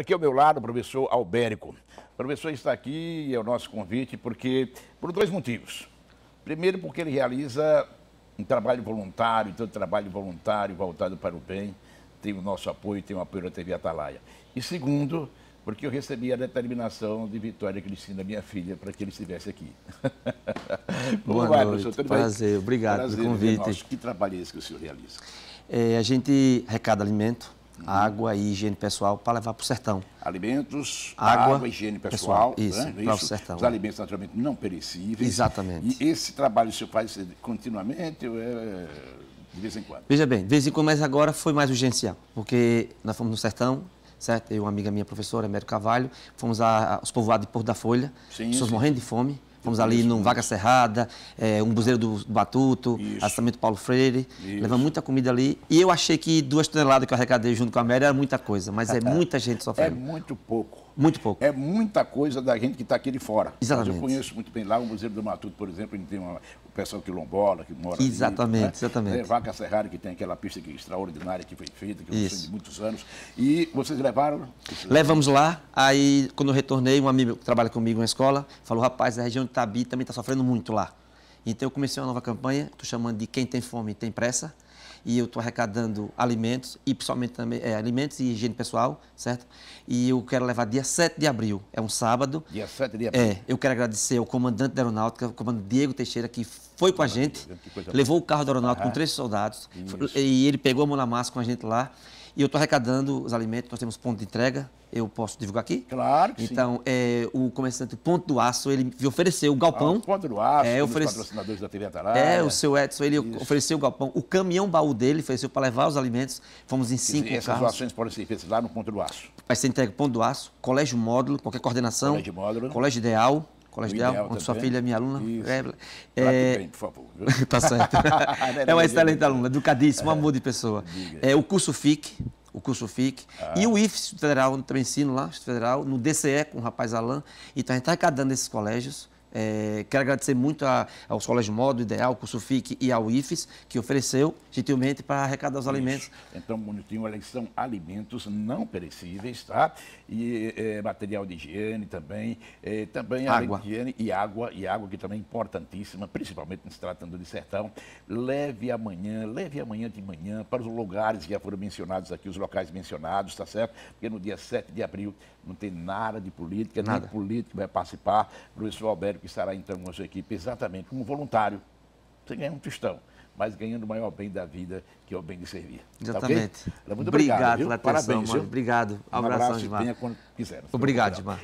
Aqui ao meu lado, o professor Albérico. O professor está aqui, é o nosso convite, porque por dois motivos. Primeiro, porque ele realiza um trabalho voluntário, todo trabalho voluntário voltado para o bem, tem o nosso apoio, tem o apoio da TV Atalaia. E segundo, porque eu recebi a determinação de Vitória Cristina, minha filha, para que ele estivesse aqui. Boa noite, professor? Tudo prazer, bem? obrigado Prazer, pelo convite. Que trabalho é esse que o senhor realiza? É, a gente arrecada alimento, água e higiene pessoal para levar para o sertão. Alimentos, água, água higiene pessoal, pessoal né? isso, né? para o sertão. Os alimentos naturalmente não perecíveis. Exatamente. E esse trabalho você faz continuamente ou é de vez em quando? Veja bem, de vez em quando, mas agora foi mais urgencial, porque nós fomos no sertão, certo? Eu e uma amiga minha, professora, Emério Carvalho, fomos aos povoados de Porto da Folha, sim, pessoas sim. morrendo de fome, Fomos ali no Vaca Cerrada, é, um Buzeiro do Batuto, assentamento Paulo Freire. Isso. Levamos muita comida ali. E eu achei que duas toneladas que eu arrecadei junto com a Amélia era muita coisa, mas é muita gente é sofrendo. É muito pouco. Muito pouco. É muita coisa da gente que está aqui de fora. Exatamente. Mas eu conheço muito bem lá o Museu do Matuto, por exemplo, tem uma, o pessoal quilombola que mora Exatamente, ali, né? exatamente. É, Vaca Serrari, que tem aquela pista que, é extraordinária que foi feita, que eu é Isso. de muitos anos. E vocês levaram? Levamos lá, aí quando eu retornei, um amigo que trabalha comigo na escola falou, rapaz, a região de Tabi também está sofrendo muito lá. Então eu comecei uma nova campanha, estou chamando de Quem Tem Fome Tem Pressa, e eu estou arrecadando alimentos e principalmente também é, alimentos e higiene pessoal, certo? E eu quero levar dia 7 de abril, é um sábado. Dia 7 de abril. É, eu quero agradecer ao comandante da aeronáutica, o comandante Diego Teixeira, que foi com a gente, levou o carro da aeronáutica com três soldados, e ele pegou a mão na massa com a gente lá. E eu estou arrecadando os alimentos, nós temos ponto de entrega, eu posso divulgar aqui? Claro que Então, sim. É, o comerciante Ponto do Aço, ele me ofereceu o galpão. Ah, ponto do Aço, é, um oferece... patrocinadores da TV Atalaia. É, o seu Edson, ele Isso. ofereceu o galpão. O caminhão baú dele ofereceu para levar os alimentos. Fomos em cinco dizer, essas ações podem ser feitas lá no Ponto do Aço. Vai ser entregue Ponto do Aço, Colégio Módulo, qualquer coordenação. Colégio Módulo. Colégio Ideal. Colégio Ideal, onde sua filha é minha aluna. Isso. É, é bem, por favor. tá certo. É, é uma é excelente aluna, educadíssima, um amor de pessoa. É, o curso FIC, o curso FIC. Ah. E o IFES Federal, também ensino lá, Federal, no DCE, com o rapaz Alain. Então, a gente está encadando esses colégios é, quero agradecer muito a, ao Colégio Modo, Ideal, Curso FIC e ao IFES, que ofereceu gentilmente para arrecadar os alimentos. Então, bonitinho, eles são alimentos não perecíveis, tá? E é, material de higiene também, é, também água. higiene e água, e água que também é importantíssima, principalmente se tratando de sertão. Leve amanhã, leve amanhã de manhã para os lugares que já foram mencionados aqui, os locais mencionados, tá certo? Porque no dia 7 de abril não tem nada de política, nada. nem político vai participar. Professor Alberto que estará então com na sua equipe exatamente como voluntário, você ganha um tostão, mas ganhando o maior bem da vida, que é o bem de servir. Exatamente. Tá okay? Muito obrigado, obrigado pela atenção, Parabéns, mano. Obrigado. Um abraço, abraço Edmar. Venha quando quiser. Obrigado, Edmar.